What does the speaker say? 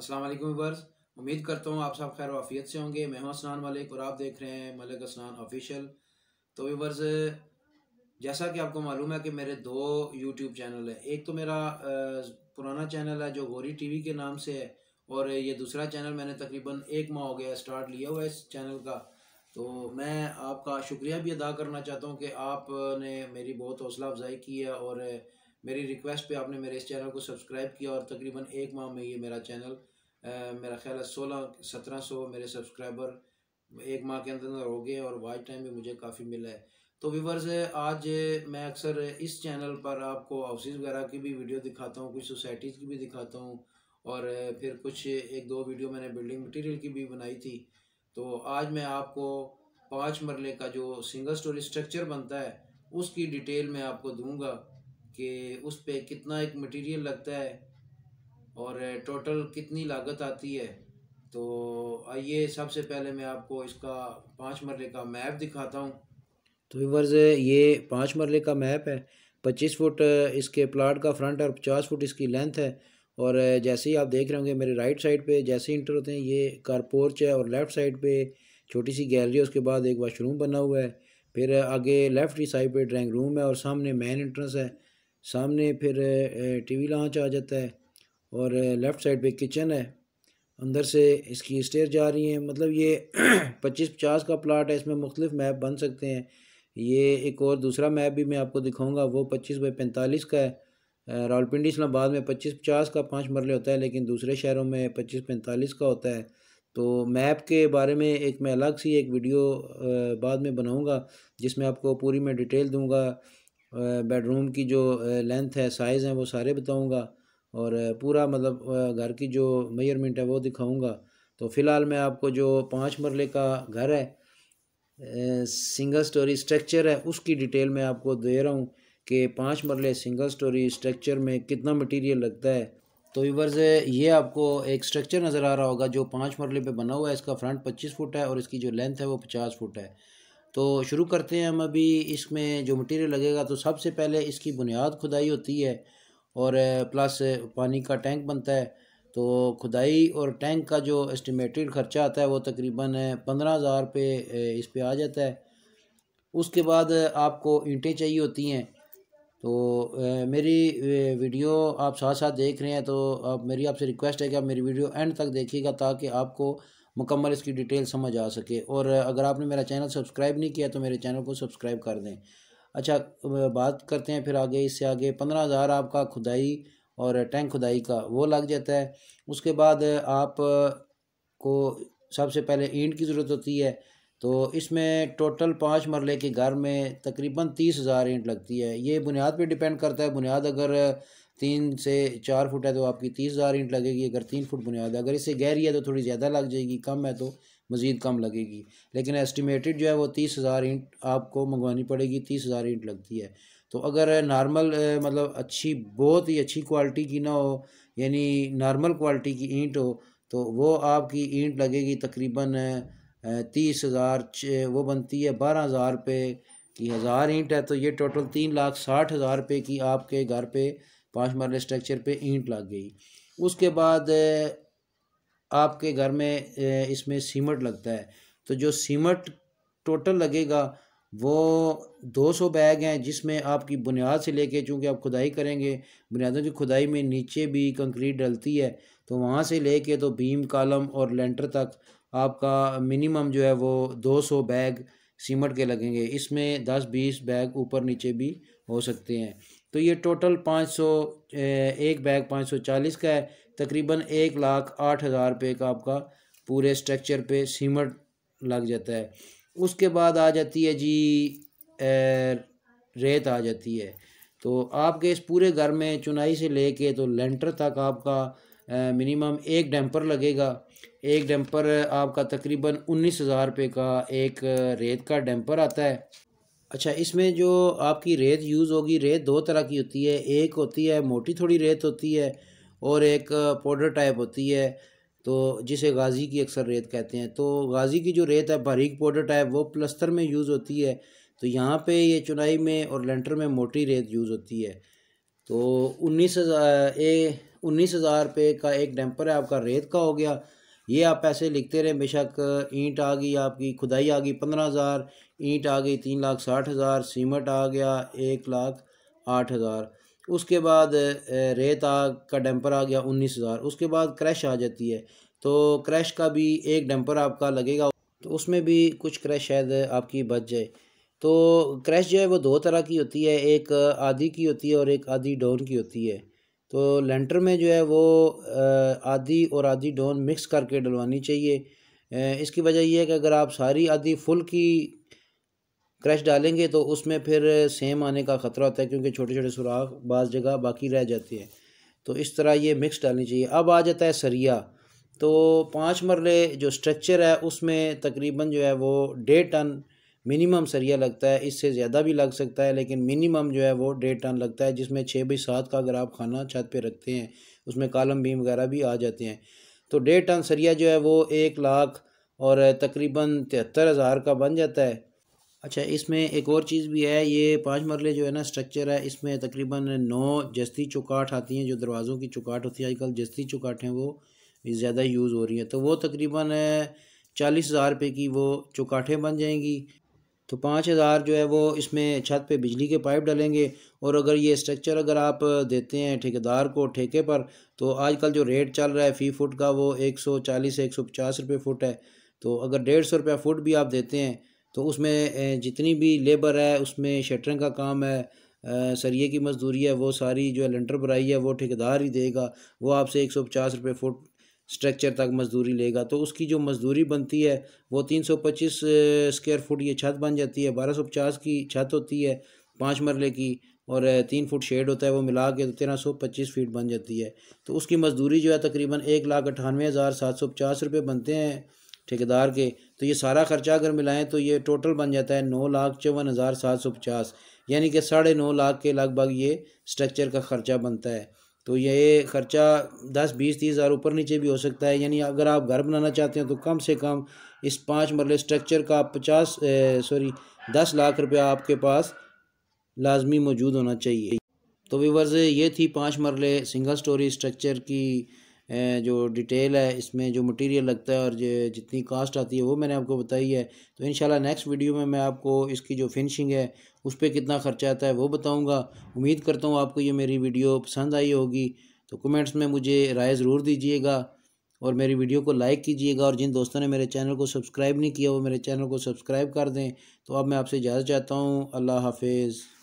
अस्सलाम वालेकुम वर्स उम्मीद करता हूँ आप सब खैर वाफियत से होंगे मैं हूँ असनान मलिक और आप देख रहे हैं मलिक असनान ऑफिशियल तो वीवर्स जैसा कि आपको मालूम है कि मेरे दो यूट्यूब चैनल हैं एक तो मेरा पुराना चैनल है जो गोरी टीवी के नाम से है और ये दूसरा चैनल मैंने तकरीबन एक माह हो गया स्टार्ट लिया हुआ है इस चैनल का तो मैं आपका शुक्रिया भी अदा करना चाहता हूँ कि आपने मेरी बहुत हौसला अफजाई की है और मेरी रिक्वेस्ट पे आपने मेरे इस चैनल को सब्सक्राइब किया और तकरीबन एक माह में ये मेरा चैनल आ, मेरा ख्याल है सोलह सत्रह सौ मेरे सब्सक्राइबर एक माह के अंदर अंदर हो गए और वाच टाइम भी मुझे काफ़ी मिला है तो व्यूवर्स आज मैं अक्सर इस चैनल पर आपको हाउसेज वगैरह की भी वीडियो दिखाता हूँ कुछ सोसाइटीज़ की भी दिखाता हूँ और फिर कुछ एक दो वीडियो मैंने बिल्डिंग मटेरियल की भी बनाई थी तो आज मैं आपको पाँच मरले का जो सिंगल स्टोरी स्ट्रक्चर बनता है उसकी डिटेल मैं आपको दूंगा कि उस पे कितना एक मटेरियल लगता है और टोटल कितनी लागत आती है तो आइए सबसे पहले मैं आपको इसका पाँच मरले का मैप दिखाता हूँ तो वर्ज ये पाँच मरले का मैप है पच्चीस फुट इसके प्लाट का फ्रंट और पचास फुट इसकी लेंथ है और जैसे ही आप देख रहे होंगे मेरे राइट साइड पे जैसे ही इंटर होते हैं ये कारपोर्च है और लेफ़्ट साइड पे छोटी सी गैलरी है उसके बाद एक वाशरूम बना हुआ है फिर आगे लेफ़्ट ही साइड पे ड्राइंग रूम है और सामने मेन एंट्रेंस है सामने फिर टीवी लाँच आ जाता है और लेफ़्ट साइड पे किचन है अंदर से इसकी स्टेयर जा रही हैं मतलब ये पच्चीस पचास का प्लाट है इसमें मुख्तफ मैप बन सकते हैं ये एक और दूसरा मैप भी मैं आपको दिखाऊंगा वो पच्चीस बाई पैंतालीस का है रावलपिंडी इस्लाबाद में पच्चीस पचास का पाँच मरले होता है लेकिन दूसरे शहरों में पच्चीस पैंतालीस का होता है तो मैप के बारे में एक मैं अलग सी एक वीडियो बाद में बनाऊँगा जिसमें आपको पूरी मैं डिटेल दूँगा बेडरूम की जो लेंथ है साइज़ हैं वो सारे बताऊंगा और पूरा मतलब घर की जो मेजरमेंट है वो दिखाऊंगा तो फ़िलहाल मैं आपको जो पाँच मरले का घर है सिंगल स्टोरी स्ट्रक्चर है उसकी डिटेल मैं आपको दे रहा हूँ कि पाँच मरले सिंगल स्टोरी स्ट्रक्चर में कितना मटेरियल लगता है तो यूवर्स ये आपको एक स्ट्रक्चर नज़र आ रहा होगा जो पाँच मरले पे बना हुआ है इसका फ्रंट पच्चीस फुट है और इसकी जो लेंथ है वो पचास फुट है तो शुरू करते हैं हम अभी इसमें जो मटेरियल लगेगा तो सबसे पहले इसकी बुनियाद खुदाई होती है और प्लस पानी का टैंक बनता है तो खुदाई और टैंक का जो एस्टिमेटेड ख़र्चा आता है वो तकरीबन पंद्रह हज़ार पे इस पर आ जाता है उसके बाद आपको ईंटें चाहिए होती हैं तो मेरी वीडियो आप साथ साथ देख रहे हैं तो आप मेरी आपसे रिक्वेस्ट है कि आप मेरी वीडियो एंड तक देखिएगा ताकि आपको मुकम्मल इसकी डिटेल समझ आ सके और अगर आपने मेरा चैनल सब्सक्राइब नहीं किया तो मेरे चैनल को सब्सक्राइब कर दें अच्छा बात करते हैं फिर आगे इससे आगे पंद्रह हज़ार आपका खुदाई और टैंक खुदाई का वो लग जाता है उसके बाद आप को सबसे पहले ईंट की ज़रूरत होती है तो इसमें टोटल पाँच मरले के घर में तकरीबन तीस हज़ार ईंट लगती है ये बुनियाद पे डिपेंड करता है बुनियाद अगर तीन से चार फुट है तो आपकी तीस हज़ार ईंट लगेगी अगर तीन फुट बुनियाद है अगर इससे गहरी है तो थोड़ी ज़्यादा लग जाएगी कम है तो मज़ीद कम लगेगी लेकिन एस्टिमेटेड जो है वो तीस हज़ार ईंट आपको मंगवानी पड़ेगी तीस हज़ार ईंट लगती है तो अगर नॉर्मल मतलब अच्छी बहुत ही अच्छी क्वालिटी की ना हो यानी नॉर्मल क्वालिटी की ईंट हो तो वो आपकी ईंट लगेगी तकरीबन तीस हज़ार वो बनती है बारह हज़ार रुपये की हज़ार ईंट है तो ये टोटल तीन लाख साठ हज़ार रुपये की आपके घर पे पाँच मरले स्ट्रक्चर पे ईंट लग गई उसके बाद आपके घर में इसमें सीमेंट लगता है तो जो सीमेंट टोटल लगेगा वो दो सौ बैग हैं जिसमें आपकी बुनियाद से लेके चूँकि आप खुदाई करेंगे बुनियादों की खुदाई में नीचे भी कंक्रीट डलती है तो वहाँ से लेके तो भीम कालम और लेंटर तक आपका मिनिमम जो है वो 200 बैग सीमट के लगेंगे इसमें 10-20 बैग ऊपर नीचे भी हो सकते हैं तो ये टोटल 500 एक बैग 540 का है तकरीबन एक लाख आठ हज़ार रुपये का आपका पूरे स्ट्रक्चर पे सीमट लग जाता है उसके बाद आ जाती है जी रेत आ जाती है तो आपके इस पूरे घर में चुनाई से लेके तो लेंटर तक आपका मिनिमम एक डैम्पर लगेगा एक डैम्पर आपका तकरीबन उन्नीस हज़ार रुपये का एक रेत का डैम्पर आता है अच्छा इसमें जो आपकी रेत यूज़ होगी रेत दो तरह की होती है एक होती है मोटी थोड़ी रेत होती है और एक पाउडर टाइप होती है तो जिसे गाज़ी की अक्सर रेत कहते हैं तो गाज़ी की जो रेत है बारीक पाउडर टाइप वो प्लस्तर में यूज़ होती है तो यहाँ पे ये चुनाई में और लेंटर में मोटी रेत यूज़ होती है तो उन्नीस हज़ार ए उन्नीस हज़ार रुपये का एक डैम्पर है आपका रेत का हो गया ये आप पैसे लिखते रहे बेशक ईंट आ गई आपकी खुदाई आ गई पंद्रह हज़ार ईंट आ गई तीन लाख साठ हज़ार सीमेंट आ गया एक लाख आठ हज़ार उसके बाद रेत आ का डैम्पर आ गया उन्नीस हज़ार उसके बाद क्रैश आ जाती है तो क्रैश का भी एक डैम्पर आपका लगेगा तो उसमें भी कुछ क्रैश शायद आपकी बच जाए तो क्रैश जो है वो दो तरह की होती है एक आधी की होती है और एक आधी डाउन की होती है तो लेंटर में जो है वो आधी और आधी डोन मिक्स करके डलवानी चाहिए इसकी वजह यह है कि अगर आप सारी आधी फुल की क्रश डालेंगे तो उसमें फिर सेम आने का ख़तरा होता है क्योंकि छोटे छोटे सुराख बाज़ जगह बाकी रह जाते हैं तो इस तरह ये मिक्स डालनी चाहिए अब आ जाता है सरिया तो पाँच मरले जो स्ट्रक्चर है उसमें तकरीबन जो है वो डेढ़ टन मिनिमम सरिया लगता है इससे ज़्यादा भी लग सकता है लेकिन मिनिमम जो है वो डेढ़ टन लगता है जिसमें छः बाई सात का अगर आप खाना छत पे रखते हैं उसमें कालम भीम वगैरह भी आ जाते हैं तो डेढ़ टन सरिया जो है वो एक लाख और तकरीबन तिहत्तर हज़ार का बन जाता है अच्छा इसमें एक और चीज़ भी है ये पाँच मरले जो है ना स्ट्रक्चर है इसमें तकरीबन नौ जस्ती चौकाट आती हैं जो दरवाज़ों की चौकाट होती है आजकल जस्ती चौकाटें वो ज़्यादा यूज़ हो रही हैं तो वो तकरीबन चालीस हज़ार रुपये की वो चौकाठें बन जाएंगी तो पाँच हज़ार जो है वो इसमें छत पे बिजली के पाइप डलेंगे और अगर ये स्ट्रक्चर अगर आप देते हैं ठेकेदार को ठेके पर तो आजकल जो रेट चल रहा है फ़ी फुट का वो एक सौ चालीस से एक सौ पचास रुपये फ़ुट है तो अगर डेढ़ सौ रुपया फ़ुट भी आप देते हैं तो उसमें जितनी भी लेबर है उसमें शटरिंग का काम है सरिये की मजदूरी है वो सारी जो है लेंटर भराई है वो ठेकेदार ही देगा वो आपसे एक सौ पचास रुपये फ़ुट स्ट्रक्चर तक मजदूरी लेगा तो उसकी जो मजदूरी बनती है वो तीन सौ पच्चीस स्क्वायर फुट ये छत बन जाती है बारह सौ पचास की छत होती है पाँच मरले की और तीन फुट शेड होता है वो मिला के तो तेरह सौ पच्चीस फीट बन जाती है तो उसकी मजदूरी जो है तकरीबन एक लाख अठानवे हज़ार सात सौ पचास रुपये बनते हैं ठेकेदार के तो ये सारा खर्चा अगर मिलाएं तो ये टोटल बन जाता है नौ लाख चौवन हज़ार सात सौ पचास यानी कि साढ़े नौ लाख के लगभग ये स्ट्रक्चर का खर्चा बनता है तो ये ख़र्चा दस बीस तीस हज़ार ऊपर नीचे भी हो सकता है यानी अगर आप घर बनाना चाहते हैं तो कम से कम इस पाँच मरले स्ट्रक्चर का पचास सॉरी दस लाख रुपया आपके पास लाजमी मौजूद होना चाहिए तो वीवर्स ये थी पाँच मरले सिंगल स्टोरी स्ट्रक्चर की जो डिटेल है इसमें जो मटेरियल लगता है और जितनी कास्ट आती है वो मैंने आपको बताई है तो इन नेक्स्ट वीडियो में मैं आपको इसकी जो फिनिशिंग है उस पर कितना खर्चा आता है वो बताऊँगा उम्मीद करता हूँ आपको ये मेरी वीडियो पसंद आई होगी तो कमेंट्स में मुझे राय ज़रूर दीजिएगा और मेरी वीडियो को लाइक कीजिएगा और जिन दोस्तों ने मेरे चैनल को सब्सक्राइब नहीं किया वो मेरे चैनल को सब्सक्राइब कर दें तो अब मैं आपसे इजाज़त चाहता हूँ अल्लाह हाफिज़